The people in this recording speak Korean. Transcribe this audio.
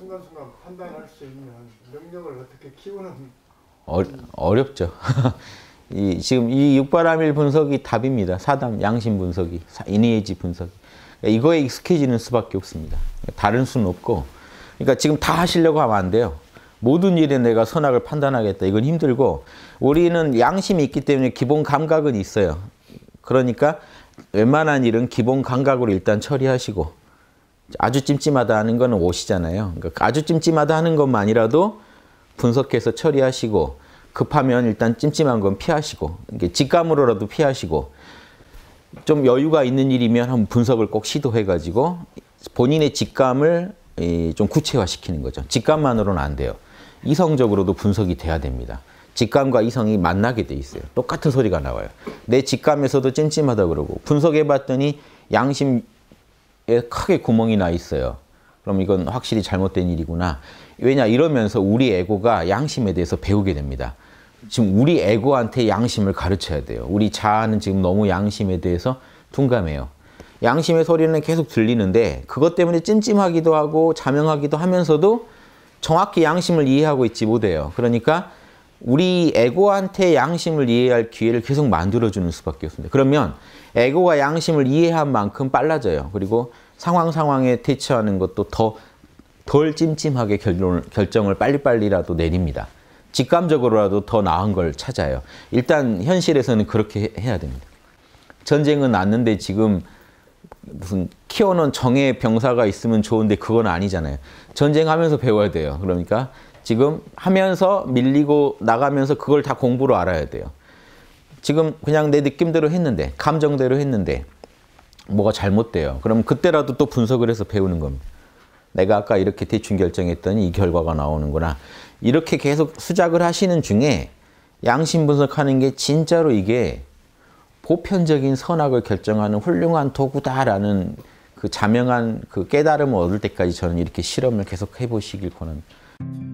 순간순간 판단할 수 있는 능력을 어떻게 키우는 어, 어렵죠. 이, 지금 이 육바람일 분석이 답입니다. 사담, 양심 분석이, 이니에지 분석. 그러니까 이거에 익숙해지는 수밖에 없습니다. 그러니까 다른 수는 없고. 그러니까 지금 다 하시려고 하면 안 돼요. 모든 일에 내가 선악을 판단하겠다. 이건 힘들고 우리는 양심이 있기 때문에 기본 감각은 있어요. 그러니까 웬만한 일은 기본 감각으로 일단 처리하시고 아주 찜찜하다 하는 거는 옷이잖아요. 그러니까 아주 찜찜하다 하는 것만이라도 분석해서 처리하시고 급하면 일단 찜찜한 건 피하시고 이게 직감으로라도 피하시고 좀 여유가 있는 일이면 한번 분석을 꼭 시도해가지고 본인의 직감을 좀 구체화시키는 거죠. 직감만으로는 안 돼요. 이성적으로도 분석이 돼야 됩니다. 직감과 이성이 만나게 돼 있어요. 똑같은 소리가 나와요. 내 직감에서도 찜찜하다 그러고 분석해 봤더니 양심 예, 크게 구멍이 나 있어요. 그럼 이건 확실히 잘못된 일이구나. 왜냐 이러면서 우리 에고가 양심에 대해서 배우게 됩니다. 지금 우리 에고한테 양심을 가르쳐야 돼요. 우리 자아는 지금 너무 양심에 대해서 둔감해요. 양심의 소리는 계속 들리는데 그것 때문에 찜찜하기도 하고 자명하기도 하면서도 정확히 양심을 이해하고 있지 못해요. 그러니까 우리 에고한테 양심을 이해할 기회를 계속 만들어주는 수밖에 없습니다. 그러면 에고가 양심을 이해한 만큼 빨라져요. 그리고 상황 상황에 대처하는 것도 더 덜 찜찜하게 결론을, 결정을 빨리빨리라도 내립니다. 직감적으로라도 더 나은 걸 찾아요. 일단 현실에서는 그렇게 해야 됩니다. 전쟁은 났는데 지금 무슨 키워놓은 정의 병사가 있으면 좋은데 그건 아니잖아요. 전쟁하면서 배워야 돼요. 그러니까 지금 하면서 밀리고 나가면서 그걸 다 공부로 알아야 돼요. 지금 그냥 내 느낌대로 했는데 감정대로 했는데 뭐가 잘못돼요. 그럼 그때라도 또 분석을 해서 배우는 겁니다. 내가 아까 이렇게 대충 결정했더니 이 결과가 나오는구나. 이렇게 계속 수작을 하시는 중에 양심 분석하는 게 진짜로 이게 보편적인 선악을 결정하는 훌륭한 도구다라는 그 자명한 그 깨달음을 얻을 때까지 저는 이렇게 실험을 계속 해보시길 권합니다.